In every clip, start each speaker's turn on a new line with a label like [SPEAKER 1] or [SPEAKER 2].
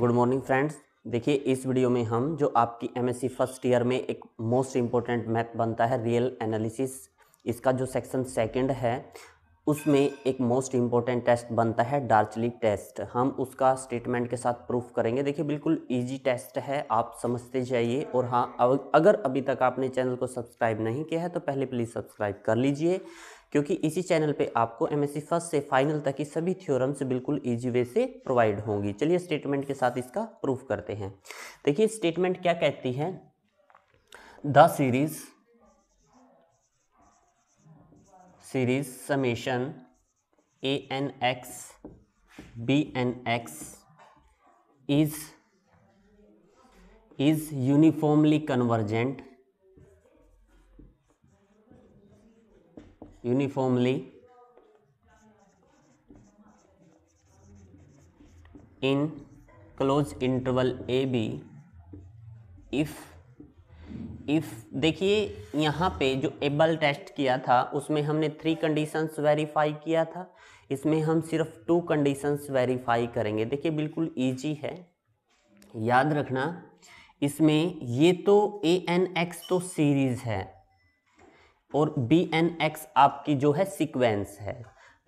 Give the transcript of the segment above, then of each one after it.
[SPEAKER 1] Good morning friends देखिए इस video में हम जो आपकी एमएससी फर्स्ट ईयर में एक मोस्ट इम्पोर्टेंट मैथ बनता है रियल एनालिसिस इसका जो सेक्शन सेकंड है उसमें एक मोस्ट इम्पोर्टेंट टेस्ट बनता है डार्चली टेस्ट हम उसका स्टेटमेंट के साथ प्रूफ करेंगे देखिए बिल्कुल इजी टेस्ट है आप समझते जाइए और हाँ अगर अभी तक आपने चैनल को सब्सक्राइब नहीं किया है तो पहले प्लीज़ सब्सक्राइब कर लीजिए क्योंकि इसी चैनल पे आपको एमएससी फर्स्ट से फाइनल तक की सभी थ्योरम्स बिल्कुल इजी वे से प्रोवाइड होंगी चलिए स्टेटमेंट के साथ इसका प्रूफ करते हैं देखिए स्टेटमेंट क्या कहती है the series series summation A N X B N X is is uniformly convergent uniformly in closed interval A B if if देखिए यहाँ पे जो एबल टेस्ट किया था उसमें हमने थ्री कंडीशंस वेरीफाई किया था इसमें हम सिर्फ टू कंडीशंस वेरीफाई करेंगे देखिए बिल्कुल ईजी है याद रखना इसमें ये तो ए एन एक्स तो सीरीज़ है और बी एन एक्स आपकी जो है सीक्वेंस है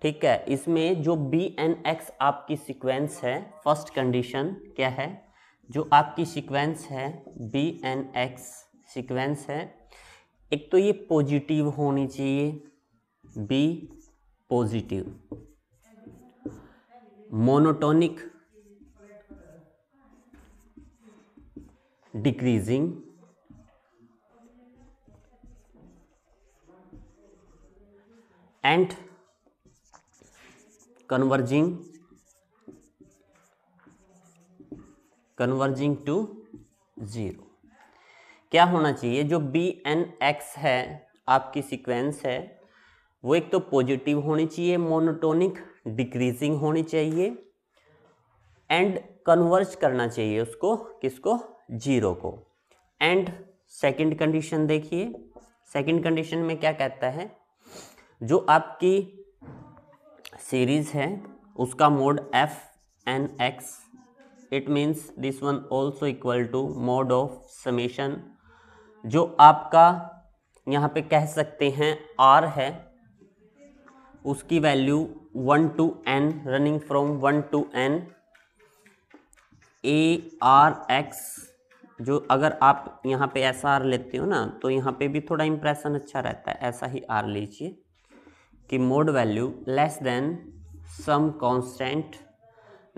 [SPEAKER 1] ठीक है इसमें जो बी एन एक्स आपकी सीक्वेंस है फर्स्ट कंडीशन क्या है जो आपकी सीक्वेंस है बी एन एक्स सीक्वेंस है एक तो ये पॉजिटिव होनी चाहिए B positive monotonic decreasing and converging converging to zero क्या होना चाहिए जो बी एन एक्स है आपकी सीक्वेंस है वो एक तो पॉजिटिव होनी चाहिए मोनोटोनिक डिक्रीजिंग होनी चाहिए एंड कन्वर्ज करना चाहिए उसको किसको जीरो को एंड सेकंड कंडीशन देखिए सेकंड कंडीशन में क्या कहता है जो आपकी सीरीज है उसका mod F N X it means this one also equal to mod of summation जो आपका यहाँ पे कह सकते हैं आर है उसकी value one to N running from one to N A R X जो अगर आप यहाँ पे ऐसा आर लेते हो ना तो यहाँ पे भी थोड़ा इम्प्रेशन अच्छा रहता है ऐसा ही आर लीजिए की mod value less than some constant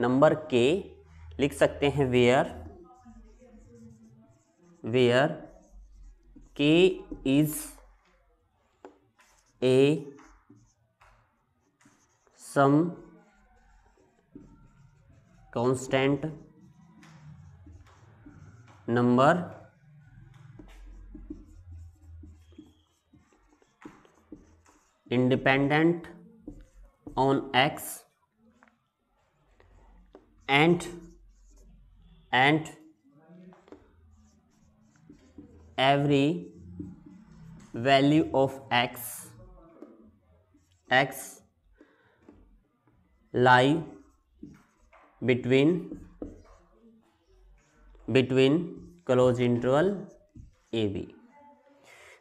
[SPEAKER 1] number K लिख सकते हैं where where K is a some constant number independent on x and and every value of x x lie between between closed interval ab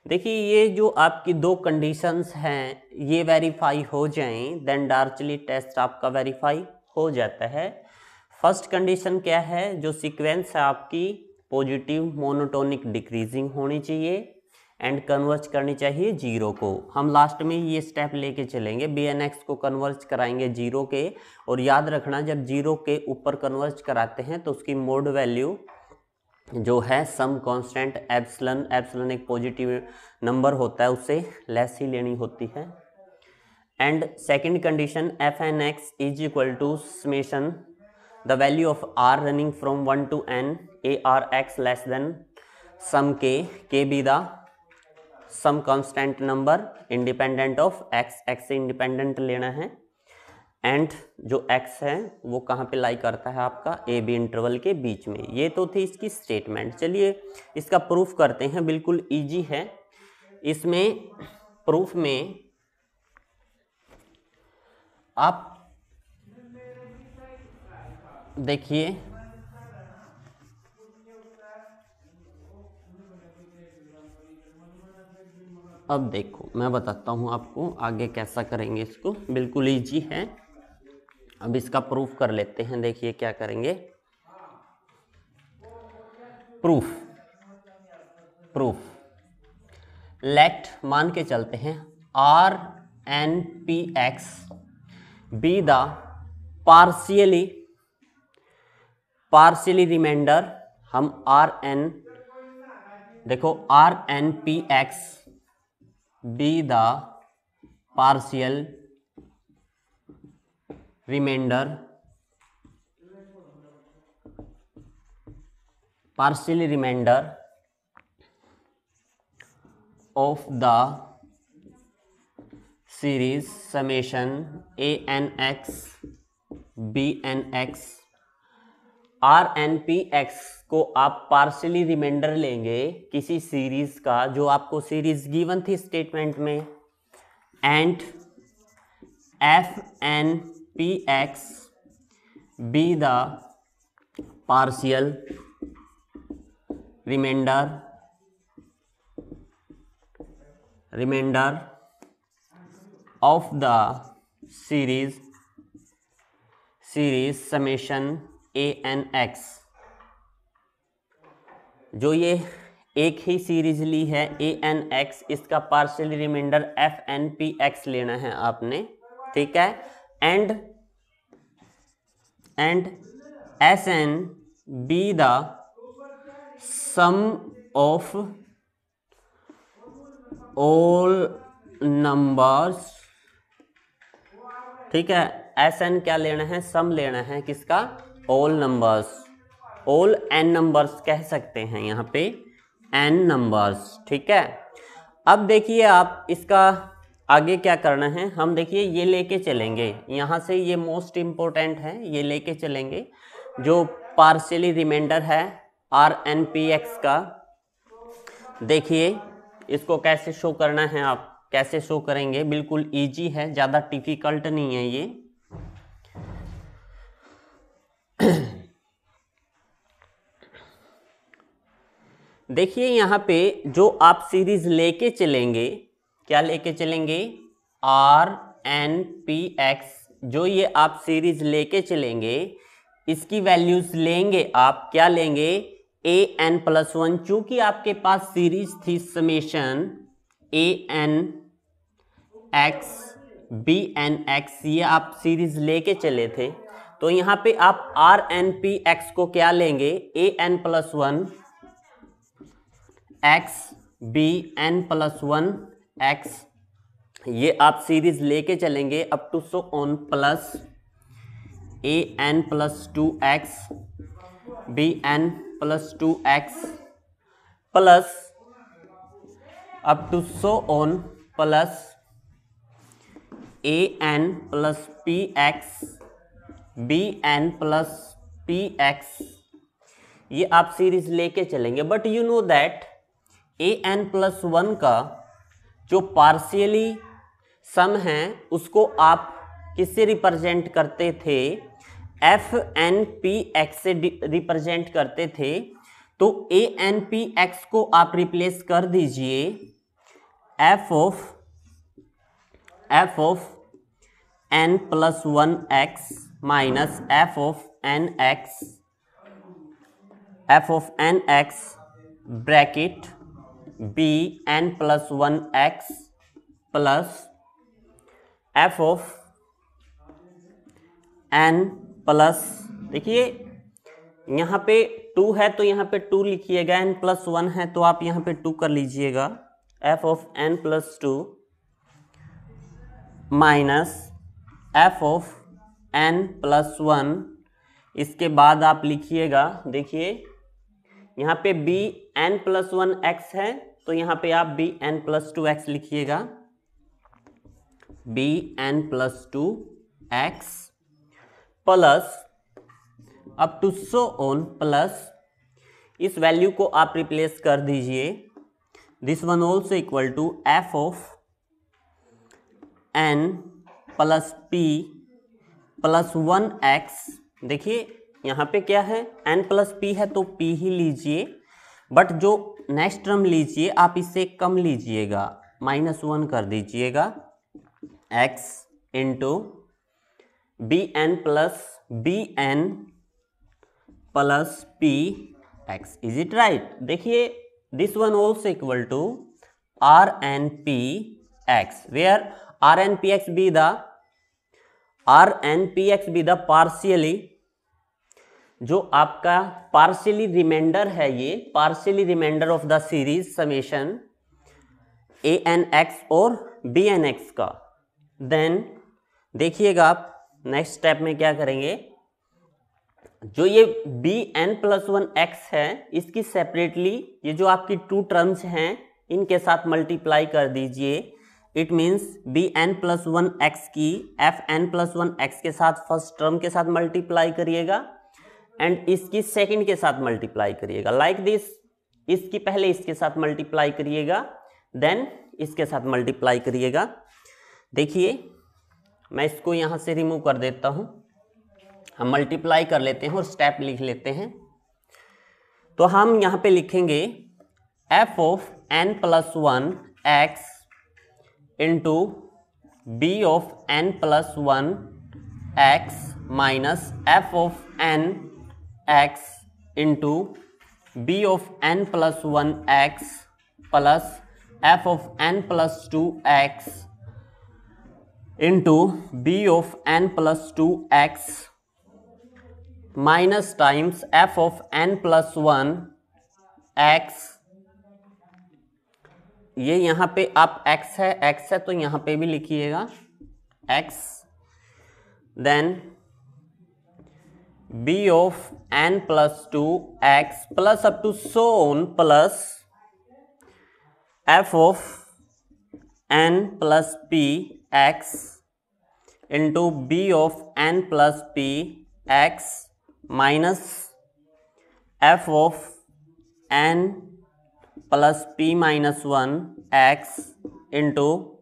[SPEAKER 1] देखिए ये जो आपकी दो conditions हैं ये वेरीफाई हो जाएं देन डार्चली टेस्ट आपका वेरीफाई हो जाता है फर्स्ट कंडीशन क्या है जो सीक्वेंस है आपकी पॉजिटिव मोनोटोनिक डिक्रीजिंग होनी चाहिए एंड कन्वर्ज करनी चाहिए जीरो को हम लास्ट में ये स्टेप लेके चलेंगे बी एन एक्स को कन्वर्ज कराएंगे जीरो के और याद रखना जब जीरो के ऊपर कन्वर्ज कराते हैं तो उसकी मोड वैल्यू जो है सम कांस्टेंट एप्सलन एप्सलन एक पॉजिटिव नंबर होता है उससे लेस ही लेनी होती है and second condition F N X is equal to summation the value of R running from one to N A R X less than some K K be the some constant number independent of X X से independent लेना है and जो x है वो कहाँ पे लाई करता है आपका ए बी इंटरवल के बीच में ये तो थी इसकी स्टेटमेंट चलिए इसका प्रूफ करते हैं बिल्कुल इजी है इसमें प्रूफ में आप देखिए अब देखो मैं बताता हूँ आपको आगे कैसा करेंगे इसको बिल्कुल ईजी है अब इसका प्रूफ कर लेते हैं देखिए क्या करेंगे प्रूफ प्रूफ लेट मान के चलते हैं R N P X be the partially partially remainder हम आर एन देखो R N P X be the partial remainder partial remainder of the series summation A N X B N X R N P X को आप partially reminder लेंगे किसी series का जो आपको series given थी statement में and F N P X be the partial remainder remainder of the series series summation A N X जो ये एक ही सीरीज ली है ए एन एक्स इसका partial remainder F N P X लेना है आपने ठीक है and S N be the sum of all numbers ठीक है एस एन क्या लेना है सम लेना है किसका all numbers all N numbers कह सकते हैं यहाँ पे एन नंबर्स ठीक है अब देखिए आप इसका आगे क्या करना है हम देखिए ये लेके चलेंगे यहाँ से ये मोस्ट इम्पोर्टेंट है ये लेके चलेंगे जो पार्शियली रिमाइंडर है आर एन पी एक्स का देखिए इसको कैसे शो करना है आप कैसे शो करेंगे बिल्कुल इजी है ज़्यादा डिफिकल्ट नहीं है ये देखिए यहाँ पे जो आप सीरीज लेके चलेंगे क्या लेके चलेंगे आर एन पी एक्स जो ये आप सीरीज लेके चलेंगे इसकी वैल्यूज लेंगे आप क्या लेंगे ए एन प्लस वन चूंकि आपके पास सीरीज थी summation A N X B N X ये आप सीरीज लेके चले थे तो यहाँ पे आप आर एन पी एक्स को क्या लेंगे A N plus one X B N plus one X ये आप सीरीज लेके चलेंगे up to so on plus A N plus two X B N plus two X plus up to so on plus A N plus P X B N plus P X ये आप series लेके चलेंगे but you know that A N plus one का जो partially सम है उसको आप किससे रिप्रेजेंट करते थे एफ एन पी एक्स से रिप्रेजेंट करते थे तो ए एन पी एक्स को आप रिप्लेस कर दीजिए F of F of N plus one X minus F of N X F of N X bracket B N plus one X plus F of N plus देखिए यहाँ पे to है तो यहाँ पे टू लिखिएगा एन प्लस वन है तो आप यहाँ पे टू कर लीजिएगा F of N plus two minus F of N plus one इसके बाद आप लिखिएगा देखिए यहाँ पे B N plus one X है तो यहाँ पे आप B N plus two X लिखिएगा B N plus two X plus up to so on plus इस वैल्यू को आप रिप्लेस कर दीजिए this one also equal to F of N plus P plus one X देखिए यहाँ पे क्या है एन प्लस पी है तो पी ही लीजिए बट जो नेक्स्ट टर्म लीजिए आप इससे कम लीजिएगा माइनस वन कर दीजिएगा X into B N plus B N plus P X is it right देखिए this one also equal to R N P X where R N P X be the R N P X be the partially जो आपका partially remainder है ये partially remainder of the series summation A N X और B N X का then देखिएगा आप next step में क्या करेंगे जो ये B N plus one X है इसकी सेपरेटली ये जो आपकी टू टर्म्स हैं इनके साथ मल्टीप्लाई कर दीजिए it means B N plus one X की F N plus one X के साथ फर्स्ट टर्म के साथ मल्टीप्लाई करिएगा एंड इसकी सेकंड के साथ मल्टीप्लाई करिएगा लाइक दिस इसकी पहले इसके साथ मल्टीप्लाई करिएगा देन इसके साथ मल्टीप्लाई करिएगा देखिए मैं इसको यहाँ से रिमूव कर देता हूँ हम मल्टीप्लाई कर लेते हैं और स्टेप लिख लेते हैं तो हम यहाँ पे लिखेंगे F of N plus one X into B of N plus one X minus F of N X into B of N plus one X plus F of N plus two X into B of N plus two X minus times F of N plus one X ये यहाँ पे आप x है x है तो यहां पे भी लिखिएगा x then b of n plus 2x plus up to so on plus f of n plus p x into b of n plus p x minus f of n plus p minus 1 x into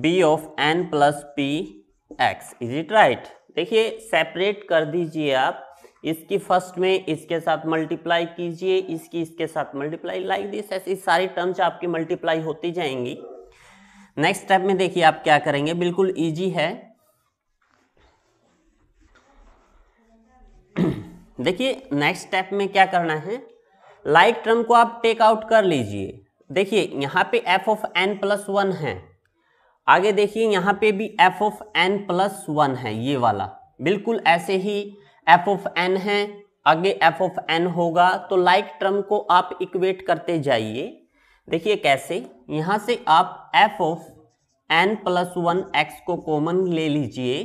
[SPEAKER 1] b of n plus p x. Is it right? देखिए separate कर दीजिए आप इसकी first में इसके साथ multiply कीजिए इसकी इसके साथ मल्टीप्लाई लाइक दिस ऐसे सारी टर्म्स आपकी मल्टीप्लाई होती जाएंगी नेक्स्ट स्टेप में देखिए आप क्या करेंगे बिल्कुल इजी है देखिए नेक्स्ट स्टेप में क्या करना है लाइक like टर्म को आप टेक आउट कर लीजिए देखिए यहाँ पे F of N plus one है आगे देखिए यहाँ पे भी F of N plus one है ये वाला बिल्कुल ऐसे ही एफ ऑफ एन है आगे एफ ऑफ एन होगा तो लाइक टर्म को आप इक्वेट करते जाइए देखिए कैसे यहाँ से आप F of N plus one X को कॉमन ले लीजिए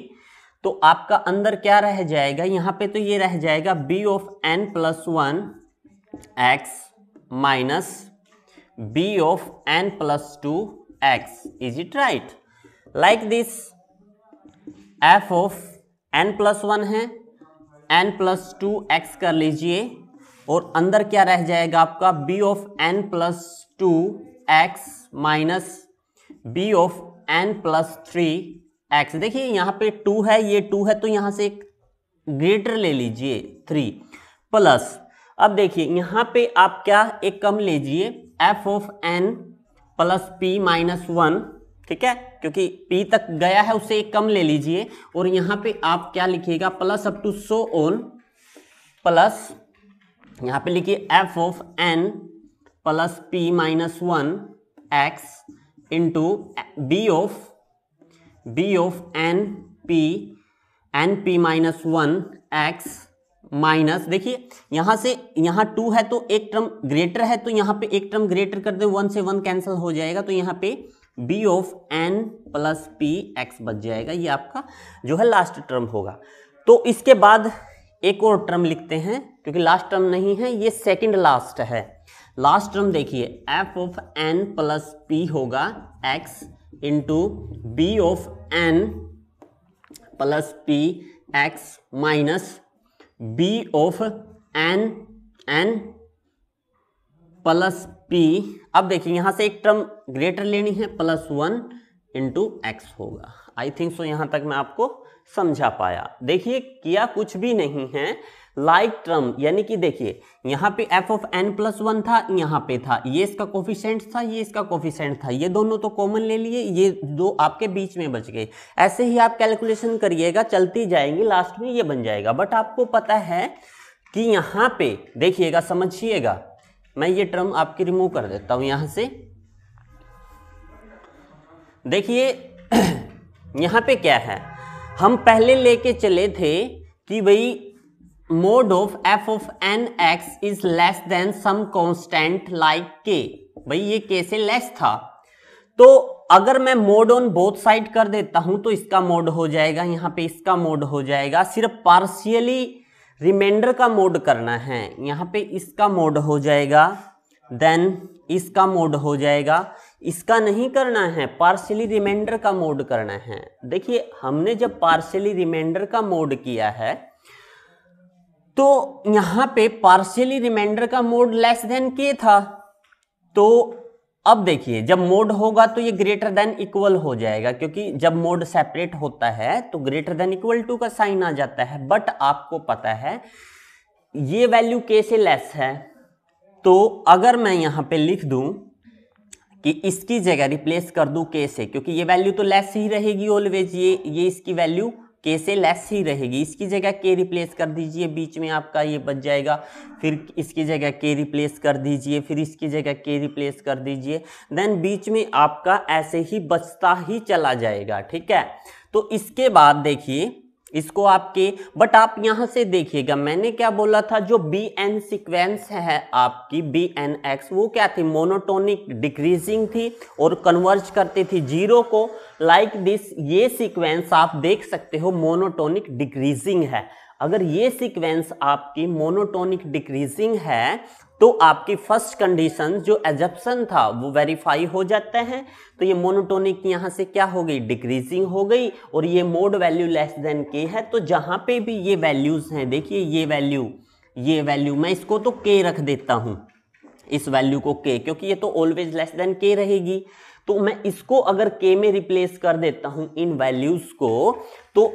[SPEAKER 1] तो आपका अंदर क्या रह जाएगा यहाँ पे तो ये रह जाएगा B of N plus one X minus B of N plus two x. Is it right? Like this, f of n plus one है n प्लस टू एक्स कर लीजिए और अंदर क्या रह जाएगा आपका b of n plus two X minus B of n plus three X देखिए यहाँ पे टू है ये टू है तो यहाँ से एक ग्रेटर ले लीजिए थ्री प्लस अब देखिए यहाँ पे आप क्या एक कम लीजिए f of n plus P minus one ठीक है क्योंकि पी तक गया है उसे एक कम ले लीजिए और यहाँ पे आप क्या लिखिएगा plus up to so on plus यहाँ पे लिखिए F of N plus P minus one X into B of B of N P N P minus one X minus देखिए यहाँ से यहाँ टू है तो एक टर्म ग्रेटर है तो यहाँ पे एक टर्म ग्रेटर कर दे वन से वन कैंसिल हो जाएगा तो यहाँ पे B of N plus P X बच जाएगा ये आपका जो है लास्ट टर्म होगा तो इसके बाद एक और टर्म लिखते हैं क्योंकि लास्ट टर्म नहीं है ये सेकेंड लास्ट है लास्ट टर्म देखिए F of N plus P होगा X into B of N plus P X minus B of N N plus P अब देखिए यहां से एक टर्म ग्रेटर लेनी है प्लस वन इंटू एक्स होगा आई थिंक सो यहां तक मैं आपको समझा पाया देखिए किया कुछ भी नहीं है लाइक टर्म यानी कि देखिए यहाँ पे F of N plus one था यहाँ पे था ये इसका कोफिशेंट था ये इसका कोफिशेंट था ये दोनों तो कॉमन ले लिए ये दो आपके बीच में बच गए ऐसे ही आप कैलकुलेशन करिएगा चलती जाएंगी लास्ट में ये बन जाएगा बट आपको पता है कि यहाँ पे देखिएगा समझिएगा मैं ये टर्म आपकी रिमूव कर देता हूँ यहाँ से देखिए यहाँ पे क्या है हम पहले लेके चले थे कि भाई mod of F of N X is less than some constant like K भाई ये के से लेस था तो अगर मैं मोड ऑन बोथ साइड कर देता हूं तो इसका मोड हो जाएगा यहाँ पे इसका मोड हो जाएगा सिर्फ पार्शियली रिमाइंडर का मोड करना है यहाँ पे इसका मोड हो जाएगा देन इसका मोड हो जाएगा इसका नहीं करना है पार्शियली रिमाइंडर का मोड करना है देखिए हमने जब पार्शियली रिमाइंडर का मोड किया है तो यहां पे पार्शियली रिमाइंडर का मोड लेस देन के था तो अब देखिए जब मोड होगा तो ये ग्रेटर देन इक्वल हो जाएगा क्योंकि जब मोड सेपरेट होता है तो ग्रेटर देन इक्वल टू का साइन आ जाता है बट आपको पता है ये वैल्यू के से लेस है तो अगर मैं यहां पे लिख दूं कि इसकी जगह रिप्लेस कर दूं के से क्योंकि ये वैल्यू तो लेस ही रहेगी ऑलवेज ये ये इसकी वैल्यू के से लेस ही रहेगी इसकी जगह के रिप्लेस कर दीजिए बीच में आपका ये बच जाएगा फिर इसकी जगह के रिप्लेस कर दीजिए फिर इसकी जगह के रिप्लेस कर दीजिए देन बीच में आपका ऐसे ही बचता ही चला जाएगा ठीक है तो इसके बाद देखिए इसको आपके बट आप यहां से देखिएगा मैंने क्या बोला था जो बी एन सिक्वेंस है आपकी बी एन एक्स वो क्या थी मोनोटोनिक डिक्रीजिंग थी और कन्वर्ज करती थी जीरो को लाइक like दिस ये सिक्वेंस आप देख सकते हो मोनोटोनिक डिक्रीजिंग है अगर ये सीक्वेंस आपकी मोनोटोनिक डिक्रीजिंग है तो आपकी फर्स्ट कंडीशन जो एजप्शन था वो वेरीफाई हो जाते हैं तो ये मोनोटोनिक यहाँ से क्या हो गई डिक्रीजिंग हो गई और ये मोड वैल्यू लेस देन के है तो जहाँ पे भी ये वैल्यूज़ हैं देखिए ये वैल्यू ये वैल्यू मैं इसको तो के रख देता हूँ इस वैल्यू को के क्योंकि ये तो ऑलवेज लेस देन के रहेगी तो मैं इसको अगर के में रिप्लेस कर देता हूँ इन वैल्यूज़ को तो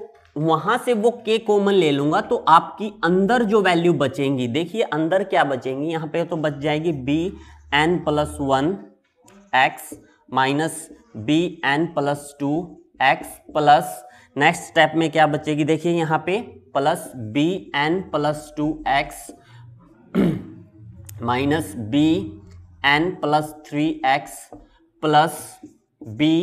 [SPEAKER 1] वहां से वो के कॉमन ले लूंगा तो आपकी अंदर जो वैल्यू बचेंगी देखिए अंदर क्या बचेंगी यहां पे तो बच जाएगी B N plus one X minus B N plus two X plus next step में क्या बचेगी देखिए यहां पे plus B N plus two X minus B N plus three X plus B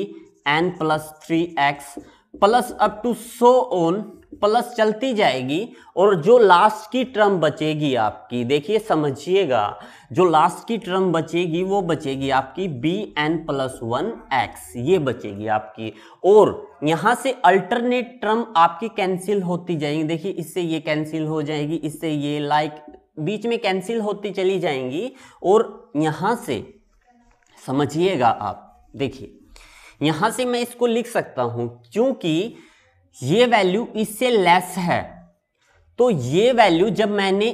[SPEAKER 1] N plus three X plus up to so on plus चलती जाएगी और जो लास्ट की टर्म बचेगी आपकी देखिए समझिएगा जो लास्ट की टर्म बचेगी वो बचेगी आपकी B N plus one X ये बचेगी आपकी और यहाँ से अल्टरनेट टर्म आपकी कैंसिल होती जाएगी देखिए इससे ये कैंसिल हो जाएगी इससे ये लाइक बीच में कैंसिल होती चली जाएंगी और यहाँ से समझिएगा आप देखिए यहां से मैं इसको लिख सकता हूं क्योंकि ये वैल्यू इससे लेस है तो ये वैल्यू जब मैंने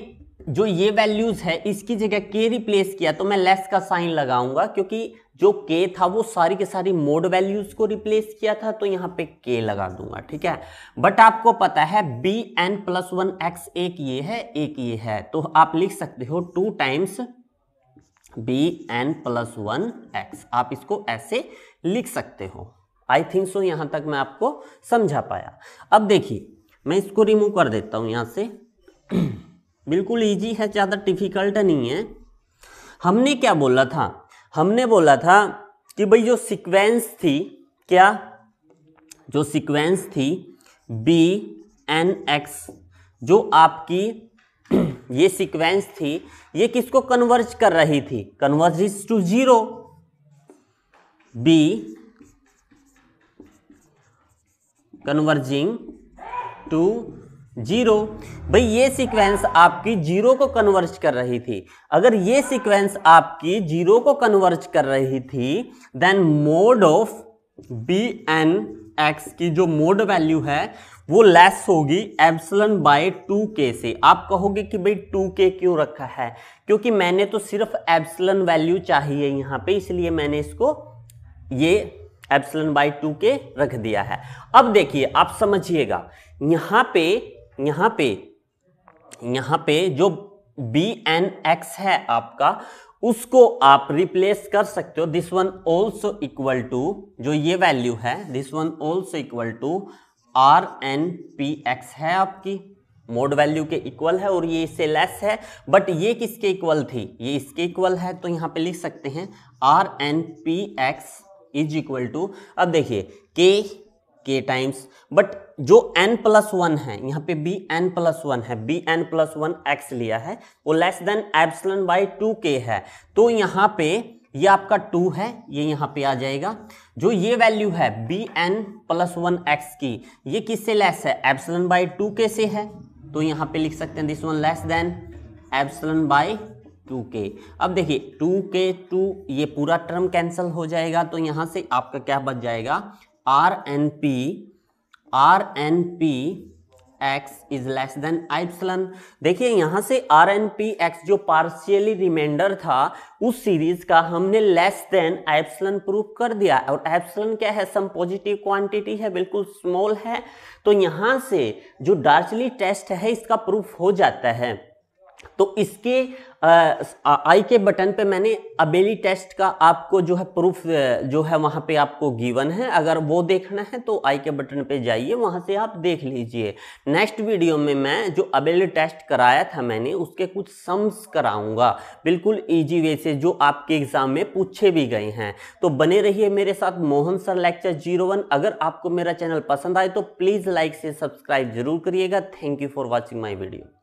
[SPEAKER 1] जो ये वैल्यूज है इसकी जगह के रिप्लेस किया तो मैं लेस का साइन लगाऊंगा क्योंकि जो के था वो सारी के सारी मोड वैल्यूज को रिप्लेस किया था तो यहां पे के लगा दूंगा ठीक है बट आपको पता है B N plus one X एक ये है एक ये है तो आप लिख सकते हो two times B N plus one X आप इसको ऐसे लिख सकते हो आई थिंक सो यहाँ तक मैं आपको समझा पाया अब देखिए मैं इसको रिमूव कर देता हूँ यहाँ से बिल्कुल इजी है ज़्यादा डिफिकल्ट नहीं है हमने क्या बोला था हमने बोला था कि भाई जो सीक्वेंस थी क्या जो सीक्वेंस थी बी एन एक्स जो आपकी ये सीक्वेंस थी ये किसको कन्वर्ज कर रही थी converge is to zero be converging to zero भाई ये सीक्वेंस आपकी जीरो को कन्वर्ज कर रही थी अगर ये सीक्वेंस आपकी जीरो को कन्वर्ज कर रही थी then mode of B N X की जो मोड वैल्यू है वो लेस होगी एप्सलन बाय टू के से आप कहोगे कि भाई टू के क्यों रखा है क्योंकि मैंने तो सिर्फ एप्सलन वैल्यू चाहिए यहाँ पे इसलिए मैंने इसको ये एप्सलन बाय टू के रख दिया है अब देखिए आप समझिएगा यहाँ पे यहाँ पे यहाँ पे जो बी एन एक्स है आपका उसको आप रिप्लेस कर सकते हो this one also equal to जो ये वैल्यू है this one also equal to R N P X है आपकी मोड वैल्यू के इक्वल है और ये इससे लेस है बट ये किसके इक्वल थी ये इसके इक्वल है तो यहाँ पे लिख सकते हैं R N P X is equal to अब देखिए के के टाइम्स बट जो एन प्लस वन है यहाँ पे बी एन प्लस वन है B N plus one X लिया है वो less than epsilon by two K है तो यहाँ पे ये आपका टू है ये यहाँ पे आ जाएगा जो ये वैल्यू है B N plus one X की ये किससे लेस है एप्सलन बाई टू के से है तो यहाँ पे लिख सकते हैं this one less than epsilon by two K अब देखिए टू के टू ये पूरा टर्म कैंसिल हो जाएगा तो यहाँ से आपका क्या बच जाएगा R N P R N P X is less than epsilon देखिए यहाँ से आर एन पी एक्स जो पार्शियली रिमाइंडर था उस सीरीज का हमने लेस देन एप्सलन प्रूफ कर दिया और एप्सलन क्या है सम पॉजिटिव क्वांटिटी है बिल्कुल स्मॉल है तो यहाँ से जो डार्चली टेस्ट है इसका प्रूफ हो जाता है तो इसके आई के बटन पे मैंने अबेली टेस्ट का आपको जो है प्रूफ जो है वहाँ पे आपको गिवन है अगर वो देखना है तो आई के बटन पे जाइए वहाँ से आप देख लीजिए नेक्स्ट वीडियो में मैं जो अबेली टेस्ट कराया था मैंने उसके कुछ सम्स कराऊंगा बिल्कुल इजी वे से जो आपके एग्ज़ाम में पूछे भी गए हैं तो बने रहिए मेरे साथ Mohan sir lecture zero one अगर आपको मेरा चैनल पसंद आए तो प्लीज़ लाइक से सब्सक्राइब जरूर करिएगा thank you for watching my video